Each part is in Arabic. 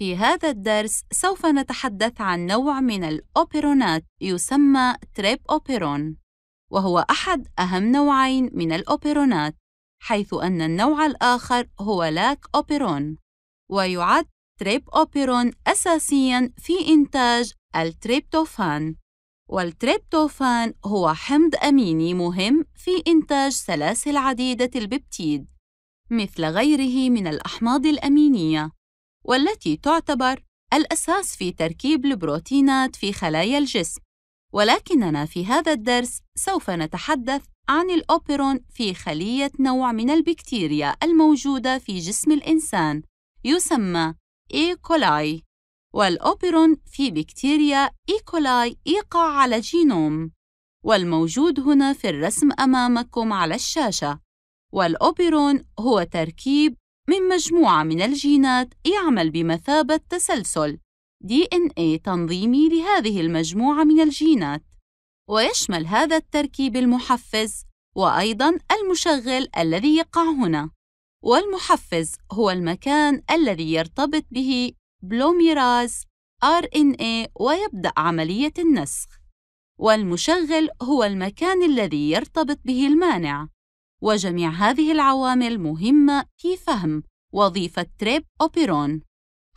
في هذا الدرس سوف نتحدث عن نوع من الأوبيرونات يسمى تريب أوبيرون وهو أحد أهم نوعين من الأوبيرونات حيث أن النوع الآخر هو لاك أوبيرون ويعد تريب أوبيرون أساسياً في إنتاج التريبتوفان والتريبتوفان هو حمض أميني مهم في إنتاج سلاسل عديدة الببتيد مثل غيره من الأحماض الأمينية والتي تعتبر الأساس في تركيب البروتينات في خلايا الجسم، ولكننا في هذا الدرس سوف نتحدث عن الأوبرون في خلية نوع من البكتيريا الموجودة في جسم الإنسان يسمى إيكولاي e. والأوبرون في بكتيريا إيكولاي e. يقع على جينوم، والموجود هنا في الرسم أمامكم على الشاشة، والأوبرون هو تركيب من مجموعة من الجينات يعمل بمثابة تسلسل DNA إيه تنظيمي لهذه المجموعة من الجينات، ويشمل هذا التركيب المحفز وأيضًا المشغل الذي يقع هنا، والمحفز هو المكان الذي يرتبط به بلوميراز RNA إيه ويبدأ عملية النسخ، والمشغل هو المكان الذي يرتبط به المانع، وجميع هذه العوامل مهمة في فهم وظيفة تريب أوبيرون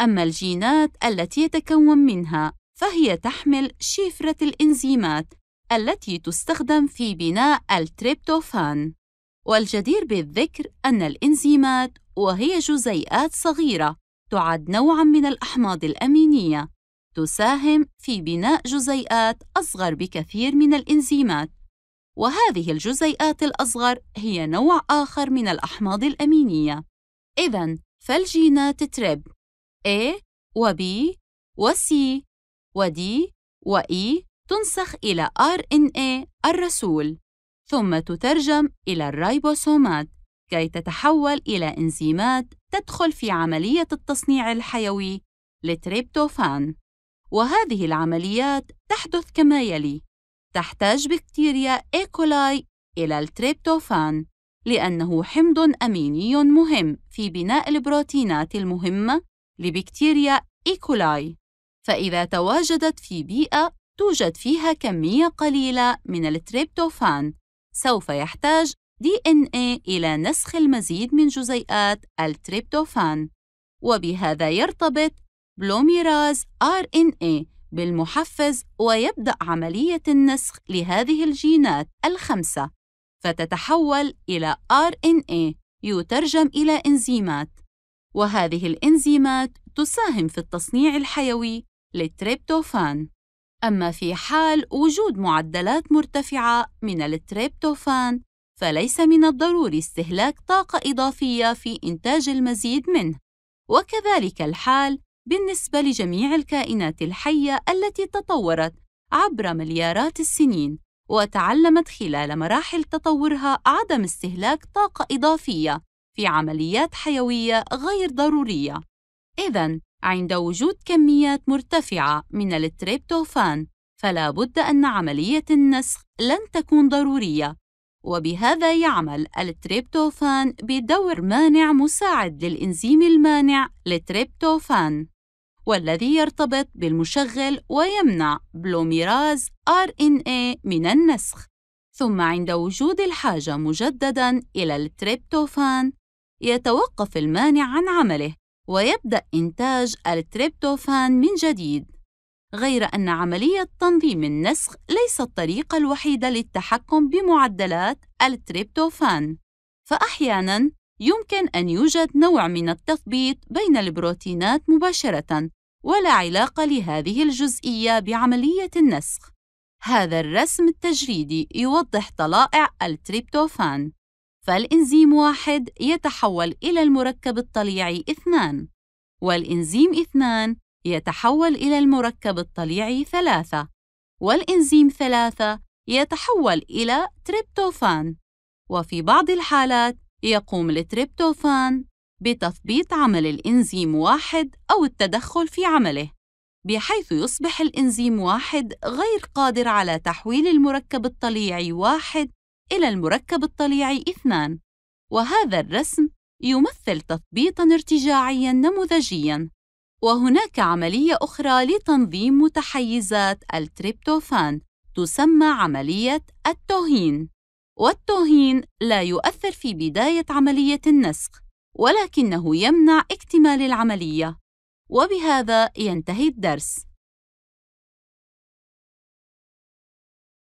أما الجينات التي يتكون منها فهي تحمل شفرة الإنزيمات التي تستخدم في بناء التريبتوفان والجدير بالذكر أن الإنزيمات وهي جزيئات صغيرة تعد نوعاً من الأحماض الأمينية تساهم في بناء جزيئات أصغر بكثير من الإنزيمات وهذه الجزيئات الأصغر هي نوع آخر من الأحماض الأمينية إذا فالجينات تريب A و B و C و D و E تنسخ إلى RNA إيه الرسول ثم تترجم إلى الريبوسومات كي تتحول إلى إنزيمات تدخل في عملية التصنيع الحيوي لتريبتوفان وهذه العمليات تحدث كما يلي تحتاج بكتيريا إيكولاي إلى التريبتوفان لأنه حمض أميني مهم في بناء البروتينات المهمة لبكتيريا إيكولاي فإذا تواجدت في بيئة توجد فيها كمية قليلة من التريبتوفان سوف يحتاج DNA إلى نسخ المزيد من جزيئات التريبتوفان وبهذا يرتبط بلوميراز RNA بالمحفز ويبدأ عملية النسخ لهذه الجينات الخمسة فتتحول إلى RNA إيه يترجم إلى إنزيمات وهذه الإنزيمات تساهم في التصنيع الحيوي للتريبتوفان أما في حال وجود معدلات مرتفعة من التريبتوفان فليس من الضروري استهلاك طاقة إضافية في إنتاج المزيد منه وكذلك الحال بالنسبة لجميع الكائنات الحية التي تطورت عبر مليارات السنين وتعلمت خلال مراحل تطورها عدم استهلاك طاقة إضافية في عمليات حيوية غير ضرورية. إذا عند وجود كميات مرتفعة من التريبتوفان فلا بد أن عملية النسخ لن تكون ضرورية وبهذا يعمل التريبتوفان بدور مانع مساعد للإنزيم المانع لتريبتوفان والذي يرتبط بالمشغل ويمنع بلوميراز RNA إيه من النسخ ثم عند وجود الحاجة مجدداً إلى التريبتوفان يتوقف المانع عن عمله ويبدأ إنتاج التريبتوفان من جديد غير أن عملية تنظيم النسخ ليست الطريقة الوحيدة للتحكم بمعدلات التريبتوفان فأحياناً يمكن أن يوجد نوع من التثبيط بين البروتينات مباشرة، ولا علاقة لهذه الجزئية بعملية النسخ. هذا الرسم التجريدي يوضح طلائع التريبتوفان، فالإنزيم واحد يتحول إلى المركب الطليعي اثنان، والإنزيم اثنان يتحول إلى المركب الطليعي ثلاثة، والإنزيم ثلاثة يتحول إلى تريبتوفان، وفي بعض الحالات يقوم التريبتوفان بتثبيط عمل الإنزيم واحد أو التدخل في عمله، بحيث يصبح الإنزيم واحد غير قادر على تحويل المركب الطليعي واحد إلى المركب الطليعي اثنان، وهذا الرسم يمثل تثبيطًا ارتجاعيًا نموذجيًا، وهناك عملية أخرى لتنظيم متحيزات التريبتوفان تسمى عملية التوهين. والتوهين لا يؤثر في بداية عملية النسخ، ولكنه يمنع اكتمال العملية، وبهذا ينتهي الدرس.